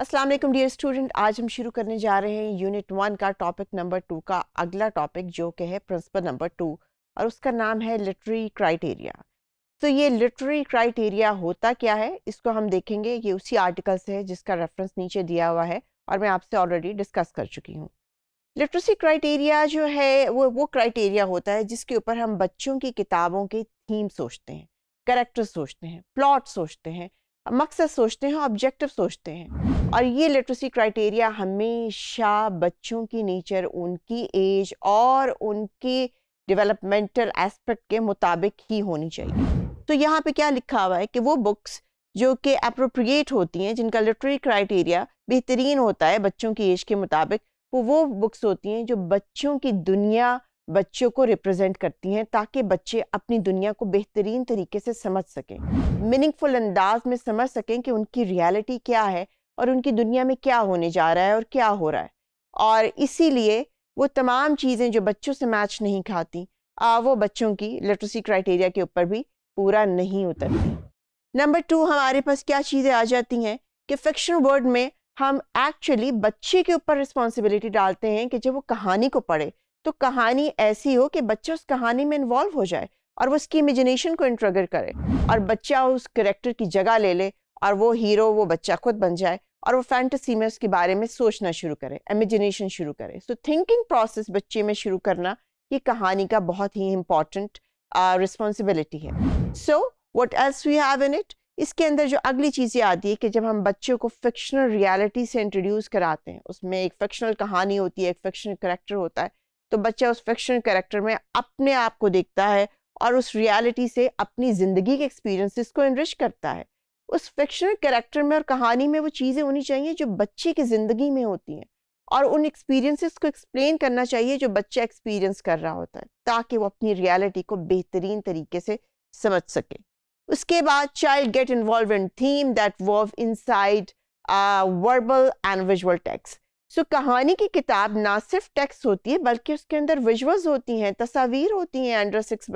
Aslam dear student आज हम शुरू करने जा रहे हैं यूनिट वन का टॉपिक नंबर टू का अगला टॉपिक जो कि है प्रिंसिपल नंबर टू और उसका नाम है लिटरी क्राइटेरिया तो ये लिटरी क्राइटेरिया होता क्या है इसको हम देखेंगे ये उसी आर्टिकल से है जिसका रेफरेंस नीचे दिया हुआ है और मैं आपसे ऑलरेडी डिस्कस कर चुकी हूँ लिटरेसी क्राइटेरिया जो है वो वो क्राइटेरिया होता है जिसके ऊपर हम बच्चों की किताबों के थीम सोचते हैं करेक्टर सोचते हैं प्लॉट सोचते हैं मकसद सोचते हैं ऑब्जेक्टिव सोचते हैं और ये लिटरेसी क्राइटेरिया हमेशा बच्चों की नेचर उनकी एज और उनकी डेवलपमेंटल एस्पेक्ट के मुताबिक ही होनी चाहिए तो यहाँ पे क्या लिखा हुआ है कि वो बुक्स जो कि अप्रोप्रिएट होती हैं जिनका लिटरेरी क्राइटेरिया बेहतरीन होता है बच्चों की एज के मुताबिक वो वो बुक्स होती हैं जो बच्चों की दुनिया बच्चों को रिप्रेजेंट करती हैं ताकि बच्चे अपनी दुनिया को बेहतरीन तरीके से समझ सकें मीनिंगफुल अंदाज में समझ सकें कि उनकी रियलिटी क्या है और उनकी दुनिया में क्या होने जा रहा है और क्या हो रहा है और इसीलिए वो तमाम चीज़ें जो बच्चों से मैच नहीं खाती आ, वो बच्चों की लिटरेसी क्राइटेरिया के ऊपर भी पूरा नहीं उतरती नंबर टू हमारे पास क्या चीज़ें आ जाती हैं कि फिक्शन वर्ड में हम एक्चुअली बच्चे के ऊपर रिस्पॉन्सिबिलिटी डालते हैं कि जब वो कहानी को पढ़े तो कहानी ऐसी हो कि बच्चा उस कहानी में इन्वॉल्व हो जाए और वो उसकी इमेजिनेशन को इंट्रगर करे और बच्चा उस करेक्टर की जगह ले ले और वो हीरो वो बच्चा खुद बन जाए और वो फैंटेसी में उसके बारे में सोचना शुरू करे इमेजिनेशन शुरू करे सो थिंकिंग प्रोसेस बच्चे में शुरू करना ये कहानी का बहुत ही इम्पॉर्टेंट रिस्पॉन्सिबिलिटी uh, है so what else we have in it इसके अंदर जो अगली चीज़ें आती है कि जब हम बच्चों को फिक्शनल रियलिटी से इंट्रोड्यूस कराते हैं उसमें एक फिक्शनल कहानी होती है एक फिक्शनल करेक्टर होता है तो बच्चा उस फिक्शन कैरेक्टर में अपने आप को देखता है और उस रियलिटी से अपनी ज़िंदगी के एक्सपीरियंसेस को इनरिच करता है उस फिक्शनल कैरेक्टर में और कहानी में वो चीज़ें होनी चाहिए जो बच्चे की ज़िंदगी में होती हैं और उन एक्सपीरियंसेस को एक्सप्लेन करना चाहिए जो बच्चा एक्सपीरियंस कर रहा होता है ताकि वो अपनी रियलिटी को बेहतरीन तरीके से समझ सके उसके बाद child get involve in theme that were inside verbal and visual text so so, कहानी की किताब ना सिर्फ टेक्स्ट होती है बल्कि उसके अंदर विजुअल्स होती हैं तस्वीर होती हैं अंडर सिक्स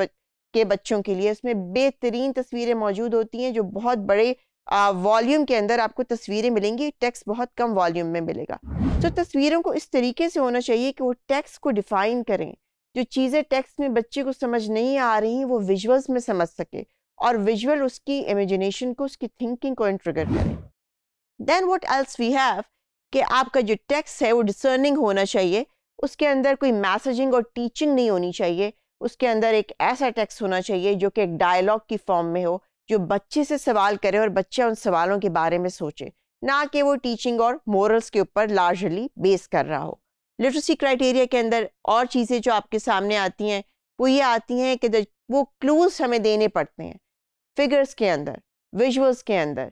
के बच्चों के लिए उसमें बेहतरीन तस्वीरें मौजूद होती हैं जो बहुत बड़े वॉल्यूम के अंदर आपको तस्वीरें मिलेंगी टेक्स्ट बहुत कम वॉल्यूम में मिलेगा तो so, तस्वीरों को इस तरीके से होना चाहिए कि वो टेक्स को डिफाइन करें जो चीज़ें टेक्स्ट में बच्चे को समझ नहीं आ रही वो विजुअल्स में समझ सके और विजुअल उसकी इमेजिनेशन को उसकी थिंकिंग को ट्रिगर करें then what else we have कि आपका जो टेक्स्ट है वो डिसर्निंग होना चाहिए उसके अंदर कोई मैसेजिंग और टीचिंग नहीं होनी चाहिए उसके अंदर एक ऐसा टेक्स होना चाहिए जो कि एक डायलॉग की फॉर्म में हो जो बच्चे से सवाल करे और बच्चा उन सवालों के बारे में सोचे ना कि वो टीचिंग और मॉरल्स के ऊपर लार्जली बेस कर रहा हो लिटरेसी क्राइटेरिया के अंदर और चीज़ें जो आपके सामने आती हैं वो ये आती हैं कि वो क्लूज हमें देने पड़ते हैं फिगर्स के अंदर विजुअल्स के अंदर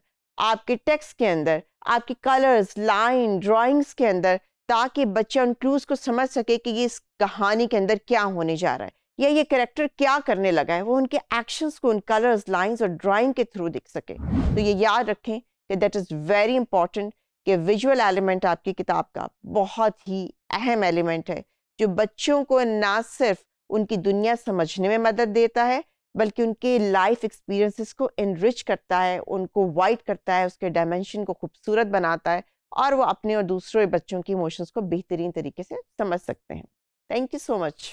आपके टेक्स्ट के अंदर आपकी कलर्स लाइन ड्राइंग्स के अंदर ताकि बच्चा उन क्लूज को समझ सके कि ये इस कहानी के अंदर क्या होने जा रहा है या ये करेक्टर क्या करने लगा है वो उनके एक्शंस को उन कलर्स लाइंस और ड्राइंग के थ्रू दिख सके तो ये याद रखें कि दैट इज़ वेरी इंपॉर्टेंट कि विजुअल एलिमेंट आपकी किताब का बहुत ही अहम एलिमेंट है जो बच्चों को ना सिर्फ उनकी दुनिया समझने में मदद देता है बल्कि उनके लाइफ एक्सपीरियंसेस को इनरिच करता है उनको वाइट करता है उसके डायमेंशन को खूबसूरत बनाता है और वो अपने और दूसरों बच्चों की इमोशंस को बेहतरीन तरीके से समझ सकते हैं थैंक यू सो मच